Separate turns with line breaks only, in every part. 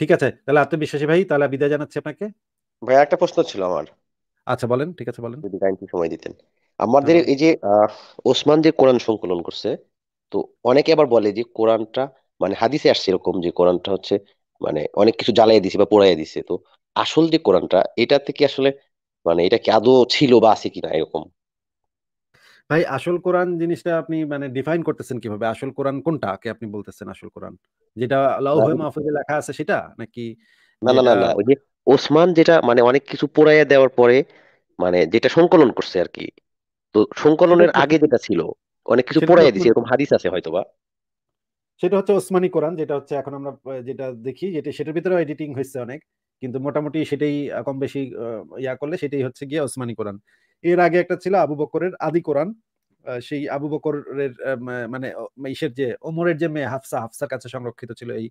ঠিক আছে তাহলে আত্মবিশ্বাসী ভাই তাহলে বিদায় জানাচ্ছি আপনাকে
ভাই একটা প্রশ্ন ছিল আমার আচ্ছা বলেন ঠিক আছে বলেন যদি সময় দিতেন আমাদের এই যে ওসমান যে কোরআন সংকলন করছে তো অনেকে আবার বলে যে কোরআনটা মানে হাদিসে আসছে এরকম যে কোরআনটা হচ্ছে মানে অনেক কিছু জ্বালাইয়া দিছে বা পোড়াইয়া দিছে তো আসল যে কোরআনটা এটাতে কি আসলে মানে এটা কি আদৌ ছিল বা আছে কিনা এরকম
ভাই আসল কোরআন জিনিসটা আপনি মানে ডিফাইন করতেছেন কিভাবে আসল কোরআন কোনটাকে আপনি বলতেছেন আসল কোরআন যেটা লাউহে মাহফুজে লেখা আছে সেটা নাকি
না না না না ওই যে ওসমান যেটা মানে অনেক কিছু পোড়াইয়া দেওয়ার পরে মানে যেটা সংকলন করছে আর কি তো সংকলনের আগে যেটা ছিল অনেক কিছু পোড়াইয়া দিছে এরকম হাদিস আছে হয়তোবা
সেটা হচ্ছে ওসমানী কোরআন যেটা হচ্ছে এখন আমরা যেটা দেখি যেটা সেটার ভিতরে এডিটিং হয়েছে অনেক কিন্তু মোটামুটি সেটাই কম বেশি ইয়া করলে সেটাই হচ্ছে গিয়ে ওসমানী কোরআন এর আগে একটা ছিল আবু বকরের আদি কোরআন সেই আবু বকরের মানে ঈশের যে ওমরের যে মেয়ে হাফসা হাফসার কাছে সংরক্ষিত ছিল এই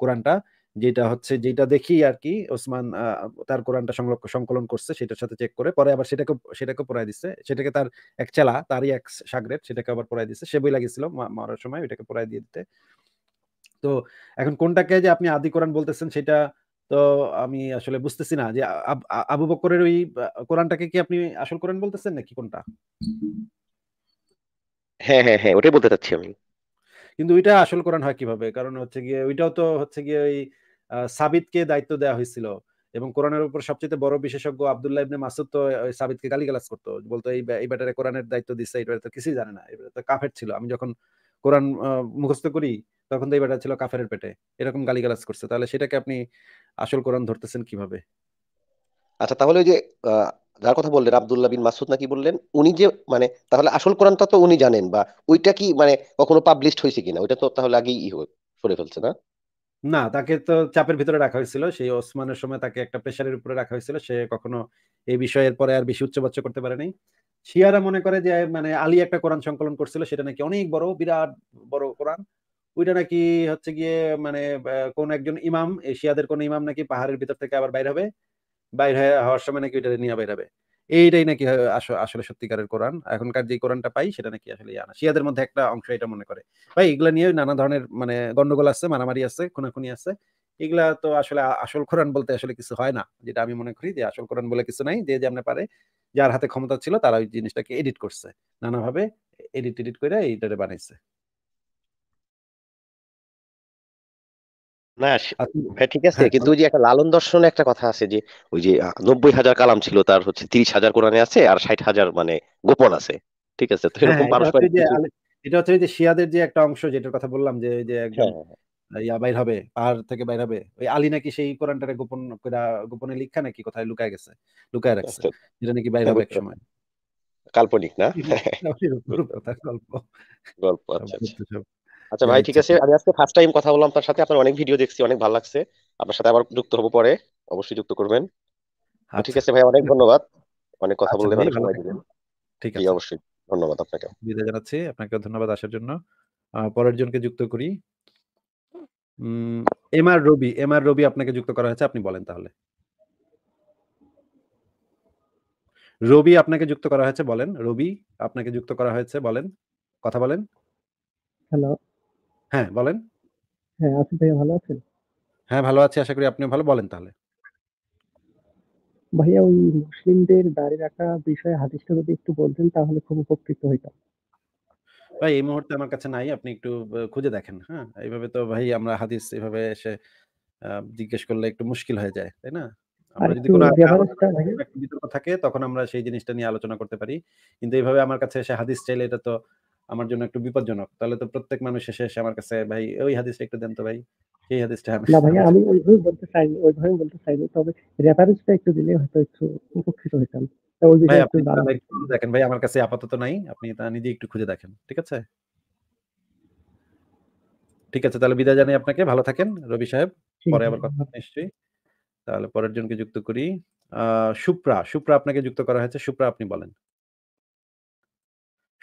কোরআনটা যেটা হচ্ছে যেটা দেখি আর কি ওসমান তার কোরআনটা সংকলন করছে সেটার সাথে চেক করে পরে আবার সেটাকে সেটাকে পড়ায় দিচ্ছে সেটাকে তার এক চেলা তারই এক সাগরেট সেটাকে আবার পড়াই দিচ্ছে সে বই লাগিয়েছিল মারার সময় ওইটাকে পড়াই দিয়ে দিতে তো এখন কোনটাকে যে আপনি আদি কোরআন বলতেছেন সেটা তো আমি আসলে বুঝতেছি না যে আবু বকরের ওই কোরআনটাকে কি আপনি আসল কোরআন বলতেছেন নাকি কোনটা
হ্যাঁ হ্যাঁ হ্যাঁ ওটাই বলতে চাচ্ছি আমি
কিন্তু ওইটা আসল কোরআন হয় কিভাবে কারণ হচ্ছে গিয়ে ওইটাও তো হচ্ছে গিয়ে ওই সাবিতকে দায়িত্ব দেওয়া হয়েছিল এবং কোরআনের উপর সবচেয়ে বড় বিশেষজ্ঞ আব্দুল্লাহ ইবনে মাসুদ তো সাবিতকে করতো বলতো এই ব্যাটারে কোরআনের দায়িত্ব দিচ্ছে এই ব্যাটারে তো কিছুই জানে না এবারে কাফের ছিল আমি যখন কোরআন মুখস্থ করি তখন তো এই ব্যাটার ছিল কাফের পেটে এরকম গালিগালাজ করছে তাহলে সেটাকে আপনি আসল কোরআন ধরতেছেন
কিভাবে আচ্ছা তাহলে ওই যে যার কথা বললেন আবদুল্লাহ বিন মাসুদ নাকি বললেন উনি যে মানে তাহলে আসল কোরআনটা তো উনি জানেন বা ওইটা কি মানে কখনো পাবলিশড হয়েছে কিনা ওইটা তো তাহলে আগেই সরে ফেলছে না
না তাকে তো চাপের ভিতরে রাখা হয়েছিল সেই ওসমানের সময় তাকে একটা প্রেশারের উপরে রাখা হয়েছিল সে কখনো এই বিষয়ের পরে আর বেশি উচ্চবাচ্চ করতে পারে নাই শিয়ারা মনে করে যে মানে আলী একটা কোরআন সংকলন করছিল সেটা নাকি অনেক বড় বিরাট বড় কোরআন ওইটা নাকি হচ্ছে গিয়ে মানে কোন একজন ইমাম এশিয়াদের কোন ইমাম নাকি পাহাড়ের ভিতর থেকে আবার বাইর হবে বাইর হওয়ার সময় নাকি ওইটা নিয়ে বাইর হবে এইটাই নাকি আসলে সত্যিকারের কোরআন এখনকার যে কোরআনটা পাই সেটা নাকি আসলে ইয়া না শিয়াদের মধ্যে একটা অংশ এটা মনে করে ভাই এগুলো নিয়ে নানা ধরনের মানে গন্ডগোল আছে মারামারি আছে খুনাখুনি আছে এগুলা তো আসলে আসল কোরআন বলতে আসলে কিছু হয় না যেটা আমি মনে করি যে আসল কোরআন বলে কিছু নাই যে যেমন পারে যার হাতে ক্ষমতা ছিল তারা ওই জিনিসটাকে এডিট করছে নানাভাবে এডিট এডিট করে এইটারে বানাইছে
না ঠিক আছে কিন্তু যে একটা লালন দর্শনে একটা কথা আছে যে ওই যে নব্বই হাজার কালাম ছিল তার হচ্ছে তিরিশ হাজার কোরআনে আছে আর ষাট হাজার মানে গোপন আছে ঠিক আছে
এটা হচ্ছে যে শিয়াদের যে একটা অংশ যেটার কথা বললাম যে যে একজন ইয়া বাইর হবে পাহাড় থেকে বাইর হবে ওই আলী নাকি সেই কোরআনটারে গোপন গোপনে লিখা নাকি কোথায় লুকায় গেছে লুকায় রাখছে যেটা নাকি বাইর হবে এক সময় কাল্পনিক না গল্প
গল্প আচ্ছা আচ্ছা ভাই ঠিক আছে আমি আজকে ফার্স্ট টাইম কথা বললাম আপনার সাথে আপনার অনেক ভিডিও দেখছি অনেক ভালো লাগছে আপনার সাথে আবার যুক্ত হবো পরে অবশ্যই যুক্ত করবেন ঠিক আচ্ছা। আছে ভাই অনেক ধন্যবাদ অনেক কথা আচ্ছা বললেন অনেক সময় দিলেন ঠিক আছে অবশ্যই ধন্যবাদ আপনাকে
বিদায় জানাচ্ছি আপনাকে ধন্যবাদ আসার জন্য পরের জনকে যুক্ত করি এম আর রবি এম আর রবি আপনাকে যুক্ত করা হয়েছে আপনি বলেন তাহলে রবি আপনাকে যুক্ত করা হয়েছে বলেন রবি আপনাকে যুক্ত করা হয়েছে বলেন কথা বলেন হ্যালো হ্যাঁ বলেন।
হ্যাঁ, আছি ভাইয়া ভালো আছেন?
হ্যাঁ, ভালো আছি। আশা করি আপনি ভালো। বলেন তাহলে।
ভাইয়া ওই মুসলিমদের দাড়ি রাখা বিষয়ে হাদিসটা যদি একটু বলতেন তাহলে খুব উপকৃত হইতাম।
ভাই এই মুহূর্তে আমার কাছে নাই। আপনি একটু খুঁজে দেখেন, হ্যাঁ? এইভাবে তো ভাই আমরা হাদিস এভাবে এসে জিজ্ঞেস করলে একটু মুশকিল হয়ে যায়, তাই না? আমরা যদি কোনো একটা রেফারেন্সটা আলোচনা বিতর্ক থাকে তখন আমরা সেই জিনিসটা নিয়ে আলোচনা করতে পারি। কিন্তু এইভাবে আমার কাছে এসে হাদিস চাইলে এটা তো আমার জন্য একটু বিপজ্জনক তাহলে তো প্রত্যেক মানুষ শেষে এসে আমার কাছে ভাই ওই হাদিসটা একটু দেন তো ভাই সেই হাদিসটা আমি না ভাই আমি ওইভাবে
বলতে চাইনি ওইভাবে বলতে চাইনি তবে রেফারেন্সটা একটু দিলে হয়তো একটু উপকৃত হতাম ওই
একটু দেখেন ভাই আমার কাছে আপাতত নাই আপনি তা নিজে একটু খুঁজে দেখেন ঠিক আছে ঠিক আছে তাহলে বিদায় জানাই আপনাকে ভালো থাকেন রবি সাহেব পরে আবার কথা নিশ্চয়ই তাহলে পরের জনকে যুক্ত করি সুপ্রা সুপ্রা আপনাকে যুক্ত করা হয়েছে সুপ্রা আপনি বলেন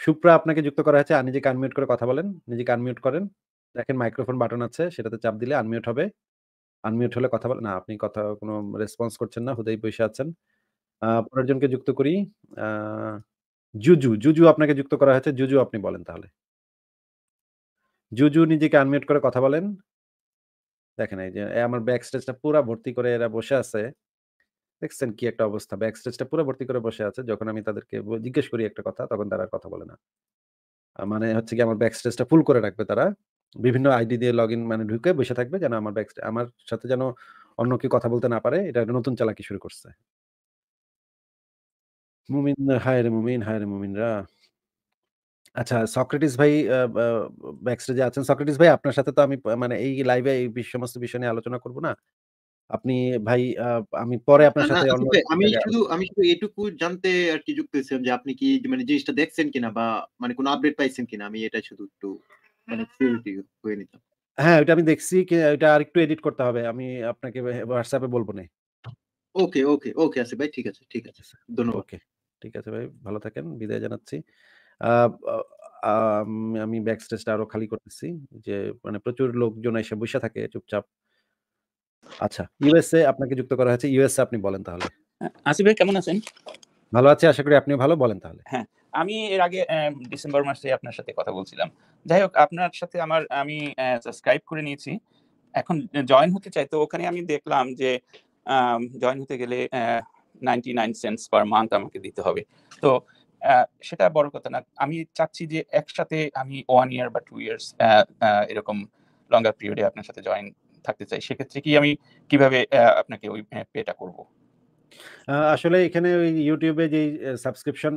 সুপ্রা আপনাকে যুক্ত করা হয়েছে আর নিজেকে আনমিউট করে কথা বলেন নিজেকে আনমিউট করেন দেখেন মাইক্রোফোন বাটন আছে সেটাতে চাপ দিলে আনমিউট হবে আনমিউট হলে কথা বলেন না আপনি কথা কোনো রেসপন্স করছেন না হুদাই বসে আছেন পরের জনকে যুক্ত করি জুজু জুজু আপনাকে যুক্ত করা হয়েছে জুজু আপনি বলেন তাহলে জুজু নিজেকে আনমিউট করে কথা বলেন দেখেন এই যে আমার ব্যাক স্টেজটা পুরো ভর্তি করে এরা বসে আছে দেখছেন কি একটা অবস্থা ব্যাক স্টেজটা পুরো ভর্তি করে বসে আছে যখন আমি তাদেরকে জিজ্ঞেস করি একটা কথা তখন তারা কথা বলে না মানে হচ্ছে কি আমার ব্যাক স্টেজটা ফুল করে রাখবে তারা বিভিন্ন আইডি দিয়ে লগ ইন মানে ঢুকে বসে থাকবে যেন আমার ব্যাক আমার সাথে যেন অন্য কেউ কথা বলতে না পারে এটা নতুন চালাকি শুরু করছে মুমিন হায় রে মুমিন হায় রে মুমিনরা আচ্ছা সক্রেটিস ভাই ব্যাক স্টেজে আছেন সক্রেটিস ভাই আপনার সাথে তো আমি মানে এই লাইভে এই সমস্ত বিষয় নিয়ে আলোচনা করব না আপনি ভাই আমি পরে আপনার সাথে আচ্ছা, আমি শুধু আমি শুধু এটুকু জানতে আর কি যুক্ত হয়েছিলাম যে আপনি কি মানে জিনিসটা দেখছেন কিনা বা মানে কোনো আপডেট পাইছেন কিনা আমি এটা শুধু একটু মানে সিউরিটি হয়ে নিতাম হ্যাঁ ওটা আমি দেখছি এটা আর একটু এডিট করতে হবে আমি আপনাকে হোয়াটসঅ্যাপে বলবো নে ওকে ওকে ওকে আছে ভাই ঠিক আছে ঠিক আছে ধন্যবাদ ওকে ঠিক আছে ভাই ভালো থাকেন বিদায় জানাচ্ছি আমি ব্যাক স্টেজটা আরো খালি করতেছি যে মানে প্রচুর লোকজন এসে বসে থাকে চুপচাপ আচ্ছা ইউএসএ আপনাকে যুক্ত করা হয়েছে ইউএসএ আপনি বলেন তাহলে
আসিফ ভাই কেমন আছেন
ভালো আছি আশা করি আপনি ভালো বলেন তাহলে
হ্যাঁ আমি এর আগে ডিসেম্বর মাসে আপনার সাথে কথা বলছিলাম যাই হোক আপনার সাথে আমার আমি সাবস্ক্রাইব করে নিয়েছি এখন জয়েন হতে চাই তো ওখানে আমি দেখলাম যে জয়েন হতে গেলে ninety nine cents per month আমাকে দিতে হবে তো সেটা বড় কথা না আমি চাচ্ছি যে একসাথে আমি ওয়ান ইয়ার বা টু ইয়ার্স এরকম লঙ্গার পিরিয়ডে আপনার সাথে জয়েন থাকতে চাই সেক্ষেত্রে কি আমি কিভাবে আপনাকে ওই পেটা করব
আসলে এখানে ওই ইউটিউবে যে সাবস্ক্রিপশন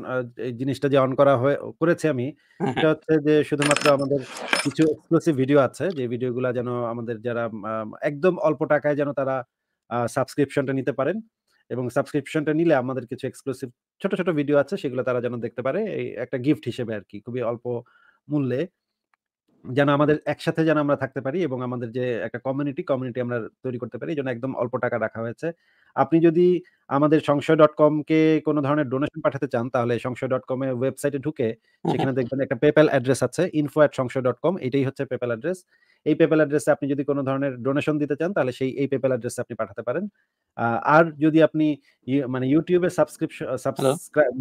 জিনিসটা যে অন করা হয়ে করেছে আমি এটা হ্যাঁ, হ্যাঁ। হচ্ছে যে শুধুমাত্র আমাদের কিছু এক্সক্লুসিভ ভিডিও আছে যে ভিডিওগুলো যেন আমাদের যারা একদম অল্প টাকায় যেন তারা সাবস্ক্রিপশনটা নিতে পারেন এবং সাবস্ক্রিপশনটা নিলে আমাদের কিছু এক্সক্লুসিভ ছোট ছোট ভিডিও আছে সেগুলো তারা যেন দেখতে পারে এই একটা গিফট হিসেবে আর কি খুবই অল্প মূল্যে যেন আমাদের একসাথে যেন আমরা থাকতে পারি এবং আমাদের যে একটা কমিউনিটি কমিউনিটি আমরা তৈরি করতে পারি যেন একদম অল্প টাকা রাখা হয়েছে আপনি যদি আমাদের সংশয় ডট কম কে কোনো ধরনের ডোনেশন পাঠাতে চান তাহলে সংশয় ডট কম এর ওয়েবসাইটে ঢুকে সেখানে দেখবেন একটা পেপ্যাল অ্যাড্রেস আছে info at Songshoy dot com এটাই হচ্ছে পেপ্যাল অ্যাড্রেস এই পেপ্যাল অ্যাড্রেসে আপনি যদি কোনো ধরনের ডোনেশন দিতে চান তাহলে সেই এই পেপ্যাল অ্যাড্রেসে আপনি পাঠাতে পারেন আর যদি আপনি মানে ইউটিউবে সাবস্ক্রিপশন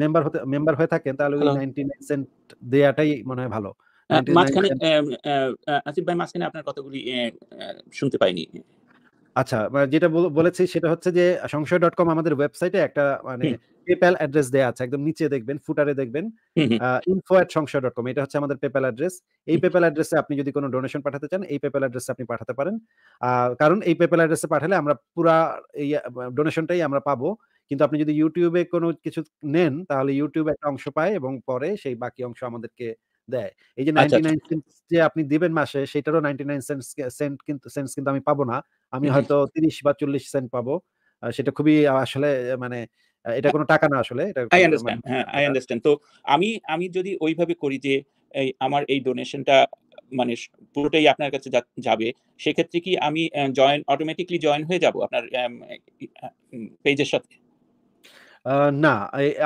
মেম্বার হতে মেম্বার হয়ে থাকেন তাহলে ওই নাইনটি নাইন সেন্ট দেওয়াটাই মনে হয় ভালো মাঝখানে
uh, আসিফ ভাই মাঝখানে আপনার কতগুলি শুনতে পাইনি
আচ্ছা মানে যেটা বলেছি সেটা হচ্ছে যে সংশয় ডট কম আমাদের ওয়েবসাইটে একটা মানে পেপ্যাল অ্যাড্রেস দেয়া আছে একদম নিচে দেখবেন ফুটারে দেখবেন info at Songshoy dot com এটা হচ্ছে আমাদের পেপ্যাল অ্যাড্রেস এই পেপ্যাল অ্যাড্রেসে আপনি যদি কোনো ডোনেশন পাঠাতে চান এই পেপ্যাল অ্যাড্রেসে আপনি পাঠাতে পারেন কারণ এই পেপ্যাল অ্যাড্রেসে পাঠালে আমরা পুরা এই ডোনেশনটাই আমরা পাবো কিন্তু আপনি যদি ইউটিউবে কোনো কিছু নেন তাহলে ইউটিউবে একটা অংশ পায় এবং পরে সেই বাকি অংশ আমাদেরকে দেয় এই যে 99 আচ্ছা, সেন্ট আচ্ছা। যে আপনি দিবেন মাসে সেটারও 99 সেন্ট সেন্ট কিন্তু সেন্টস কিন্তু আমি পাবো না আমি হয়তো তিরিশ বা চল্লিশ সেন্ট পাবো সেটা খুবই আসলে মানে এটা হ্যাঁ। কোনো টাকা না আসলে এটা আই আন্ডারস্ট্যান্ড
আই আন্ডারস্ট্যান্ড তো আমি আমি যদি ওইভাবে করি যে এই আমার এই ডোনেশনটা মানে পুরোটাই আপনার কাছে যাবে সেক্ষেত্রে কি আমি জয়েন অটোমেটিকলি জয়েন হয়ে যাব আপনার পেজের সাথে
না,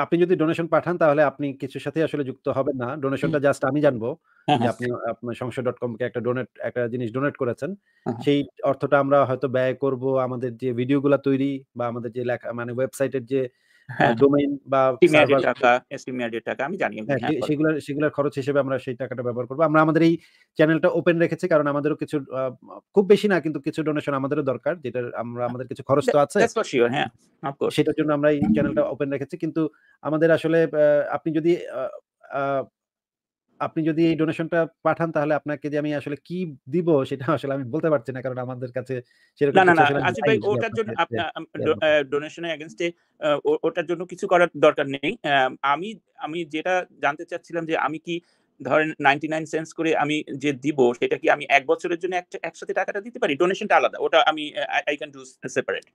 আপনি যদি ডোনেশন পাঠান তাহলে আপনি কিছুর সাথে আসলে যুক্ত হবেন না। ডোনেশনটা জাস্ট আমি জানবো হ্যাঁ, যে হ্যাঁ। আপনি আপনার কম কে একটা ডোনেট একটা জিনিস ডোনেট করেছেন। হ্যাঁ, সেই অর্থটা আমরা হয়তো ব্যয় করব আমাদের যে ভিডিওগুলা তৈরি বা আমাদের যে লেখা মানে ওয়েবসাইটের যে ডোমেইন হ্যাঁ। বা হ্যাঁ, হ্যাঁ, সেগুলোর খরচ হিসেবে আমরা সেই টাকাটা ব্যবহার করবো আমরা আমাদের এই চ্যানেলটা ওপেন রেখেছি কারণ আমাদেরও কিছু খুব বেশি না কিন্তু কিছু ডোনেশন আমাদেরও দরকার যেটা আমরা আচ্ছা। আমাদের কিছু খরচ তো আছে হ্যাঁ সেটার জন্য আমরা এই চ্যানেলটা ওপেন রেখেছি কিন্তু আমাদের আসলে আপনি যদি আপনি যদি এই ডোনেশনটা পাঠান তাহলে আপনাকে যে আমি আসলে কি দিব সেটা আসলে আমি বলতে পারছি না কারণ আমাদের কাছে সেরকম না না আসিফ ভাই ওটার জন্য
ডোনেশনের হ্যাঁ, এগেইনস্টে ওটার জন্য কিছু করার দরকার নেই আমি আমি যেটা জানতে চাচ্ছিলাম যে আমি কি ধরেন 99 সেন্স করে আমি যে দিব সেটা কি আমি এক বছরের জন্য একসাথে টাকাটা দিতে পারি ডোনেশনটা আলাদা ওটা আমি আই ক্যান ডু সেপারেট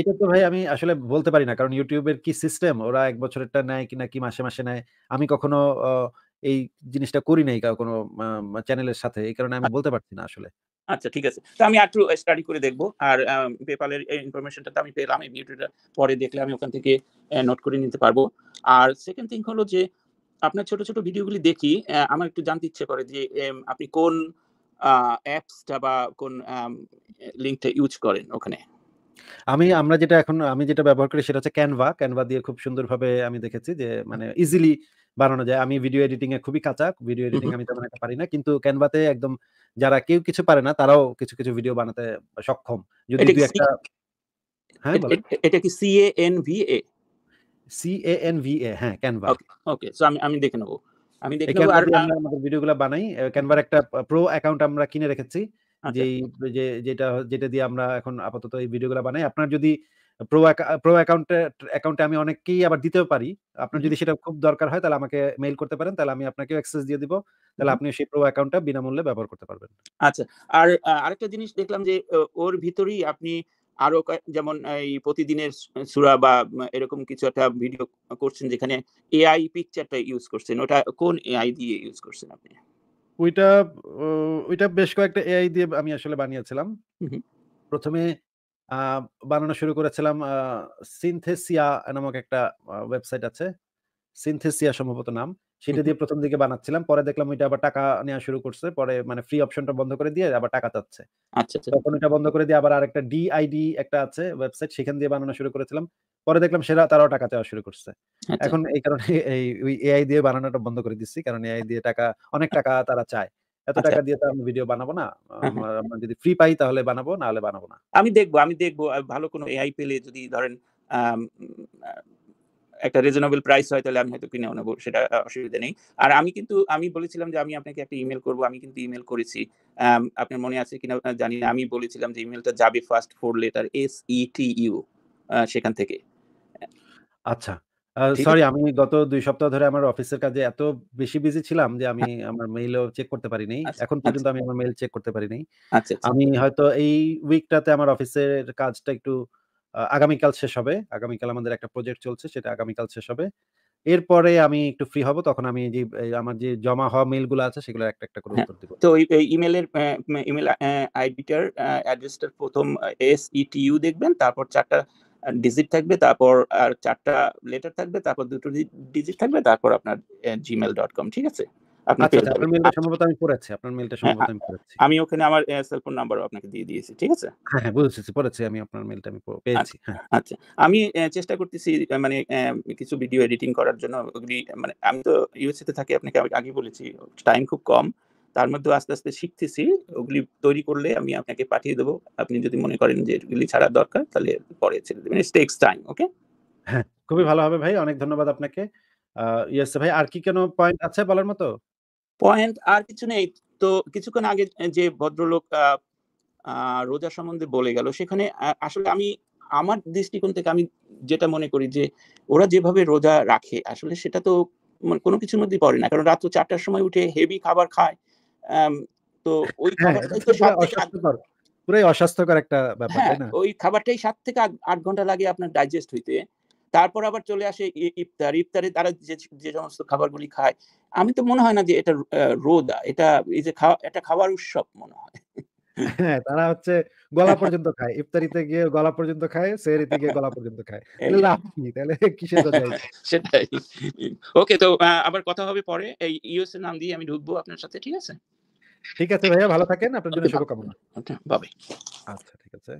এটা তো ভাই
আমি আসলে বলতে পারি না কারণ ইউটিউবের কি সিস্টেম ওরা এক বছরেরটা নেয় কিনা কি মাসে মাসে নেয় আমি কখনো এই জিনিসটা করি নাই কোনো চ্যানেলের সাথে এই কারণে আমি বলতে পারছি না আসলে
আচ্ছা ঠিক আছে তো আমি একটু স্টাডি করে দেখবো আর পেপালের ইনফরমেশনটা তো আমি পেলাম এই ভিডিওটা পরে দেখলে আমি ওখান থেকে নোট করে নিতে পারবো আর সেকেন্ড থিং হলো যে আপনার ছোট ছোট ভিডিওগুলি দেখি আমার একটু জানতে ইচ্ছে করে যে আপনি কোন অ্যাপসটা বা কোন লিঙ্কটা ইউজ করেন ওখানে
আমি আমরা যেটা এখন আমি যেটা ব্যবহার করি সেটা হচ্ছে ক্যানভা ক্যানভা দিয়ে খুব সুন্দরভাবে আমি দেখেছি যে মানে ইজিলি বানানো যায় আমি ভিডিও এডিটিং এ খুবই কাঁচা ভিডিও এডিটিং আমি তেমন একটা পারি না কিন্তু ক্যানভাতে একদম যারা কেউ কিছু পারে না তারাও কিছু কিছু ভিডিও বানাতে সক্ষম যদি দুই একটা হ্যাঁ
এটা কি C A N V A C A N V A হ্যাঁ ক্যানভা ওকে সো আমি আমি দেখে নেব আমি দেখে নেব আর
আমাদের ভিডিওগুলো বানাই ক্যানভার একটা প্রো অ্যাকাউন্ট আমরা কিনে রেখেছি আচ্ছা। যেই যে যেটা যেটা দিয়ে আমরা এখন আপাতত এই ভিডিও গুলা বানাই। আপনার যদি প্রো প্রো অ্যাকাউন্ট অ্যাকাউন্টে আমি অনেককেই আবার দিতেও পারি। আপনার যদি সেটা খুব দরকার হয় তাহলে আমাকে মেইল করতে পারেন। তাহলে আমি আপনাকেও অ্যাক্সেস দিয়ে দিব। তাহলে আপনি সেই প্রো অ্যাকাউন্টটা বিনামূল্যে ব্যবহার করতে পারবেন।
আচ্ছা। আর আরেকটা জিনিস দেখলাম যে ওর ভিতরেই আপনি আরো যেমন এই প্রতিদিনের সুরা বা এরকম কিছু একটা ভিডিও করছেন যেখানে এআই পিকচারটা ইউজ করছেন। ওটা কোন এআই দিয়ে ইউজ করছেন আপনি?
ওইটা ওইটা বেশ কয়েকটা এআই দিয়ে আমি আসলে বানিয়েছিলাম প্রথমে বানানো শুরু করেছিলাম সিনথেসিয়া নামক একটা ওয়েবসাইট আছে সিনথেসিয়া সম্ভবত নাম সেটা দিয়ে প্রথম দিকে বানাচ্ছিলাম পরে দেখলাম ওইটা আবার টাকা নেওয়া শুরু করছে পরে মানে ফ্রি অপশনটা বন্ধ করে দিয়ে আবার টাকা চাচ্ছে আচ্ছা, আচ্ছা। তখন এটা বন্ধ করে দিয়ে আবার আরেকটা ডিআইডি একটা আছে ওয়েবসাইট সেখান দিয়ে বানানো শুরু করেছিলাম পরে দেখলাম সেরা তারাও টাকা দেওয়া শুরু করছে আচ্ছা। এখন এই কারণে এই ওই এআই দিয়ে বানানোটা বন্ধ করে দিচ্ছি কারণ এআই দিয়ে টাকা অনেক টাকা তারা চায় এত টাকা দিয়ে তো আমি ভিডিও বানাবো না হ্যাঁ, হ্যাঁ। আমরা যদি ফ্রি পাই তাহলে বানাবো না হলে বানাবো না
আমি দেখবো আমি দেখবো ভালো কোনো এআই পেলে যদি ধরেন একটা রিজনেবল প্রাইস হয় তাহলে আমি হয়তো কিনে নেব সেটা অসুবিধা নেই আর আমি কিন্তু আমি বলেছিলাম যে আমি আপনাকে একটা ইমেল করব আমি কিন্তু ইমেল করেছি আপনার মনে আছে কিনা জানি না আমি বলেছিলাম যে ইমেলটা যাবে first four letter S E T U সেখান থেকে আচ্ছা
সরি আমি গত দুই সপ্তাহ ধরে আমার অফিসের কাজে এত বেশি বিজি ছিলাম যে আমি আচ্ছা। আমার মেইলও চেক করতে পারিনি আচ্ছা, এখন আচ্ছা। পর্যন্ত আমি আমার মেইল চেক করতে পারিনি আমি হয়তো এই উইকটাতে আমার অফিসের কাজটা একটু আগামীকাল শেষ হবে আগামীকাল আমাদের একটা প্রজেক্ট চলছে সেটা আগামীকাল শেষ হবে এরপরে আমি একটু ফ্রি হব তখন আমি যে আমার যে জমা হওয়া মেলগুলো আছে সেগুলো একটা একটা করে হ্যাঁ, উত্তর
দেব তো ইমেলের ইমেল আইডিটার অ্যাড্রেসটার প্রথম এস ই টি ইউ দেখবেন তারপর চারটা ডিজিট থাকবে তারপর আর চারটা লেটার থাকবে তারপর দুটো ডিজিট থাকবে তারপর আপনার জিমেল ডট কম ঠিক আছে আচ্ছা, আচ্ছা,
আচ্ছা। হ্যাঁ, হ্যাঁ।
আমি ওখানে আমার সেলফোন নাম্বারও আপনাকে দিয়ে দিয়েছি ঠিক আছে
হ্যাঁ হ্যাঁ পড়েছি আমি আপনার মেলটা আমি পেয়েছি আচ্ছা
হ্যাঁ। আমি চেষ্টা করতেছি মানে কিছু ভিডিও এডিটিং করার জন্য মানে আমি তো ইউএসএ তে থাকি আপনাকে আগে বলেছি টাইম খুব কম তার মধ্যে আস্তে আস্তে শিখতেছি ওগুলি তৈরি করলে আমি আপনাকে পাঠিয়ে দেবো আপনি যদি মনে করেন যে এগুলি ছাড়া দরকার তাহলে পরে ছেড়ে দেবেন টেক্স টাইম ওকে
হ্যাঁ খুবই ভালো হবে ভাই অনেক ধন্যবাদ আপনাকে ইয়েস ভাই আর কি কোনো পয়েন্ট আছে বলার মতো
পয়েন্ট আর কিছু নেই তো কিছুক্ষণ আগে যে ভদ্রলোক রোজা সম্বন্ধে বলে গেল সেখানে আসলে আমি আমার দৃষ্টিকোণ থেকে আমি যেটা মনে করি যে ওরা যেভাবে রোজা রাখে আসলে সেটা তো মানে কোনো কিছুর মধ্যে পড়ে না কারণ রাত্র চারটার সময় উঠে হেভি খাবার খায় তো ওই হ্যাঁ, হ্যাঁ,
পুরাই অস্বাস্থ্যকর একটা ব্যাপার হ্যাঁ,
ওই খাবারটাই সাত থেকে আট ঘন্টা লাগে আপনার ডাইজেস্ট হইতে তারপর আবার চলে আসে ইফতার ইফতারে তারা যে সমস্ত খাবারগুলি খায় আমি তো মনে হয় না যে এটা রোদা এটা এই যে খাওয়া এটা খাওয়ার উৎসব মনে হয়
হ্যাঁ তারা হচ্ছে গলা পর্যন্ত খায় ইফতারিতে গিয়ে গলা পর্যন্ত খায় সেহরিতে গিয়ে গলা পর্যন্ত খায় লাভ কি তাহলে
সেটাই ওকে তো আবার কথা হবে পরে এই ইউএস নাম দিয়ে আমি ঢুকবো আপনার সাথে ঠিক আছে
ঠিক আছে ভাইয়া ভালো থাকেন আপনার জন্য শুভকামনা আচ্ছা
ঠিক আছে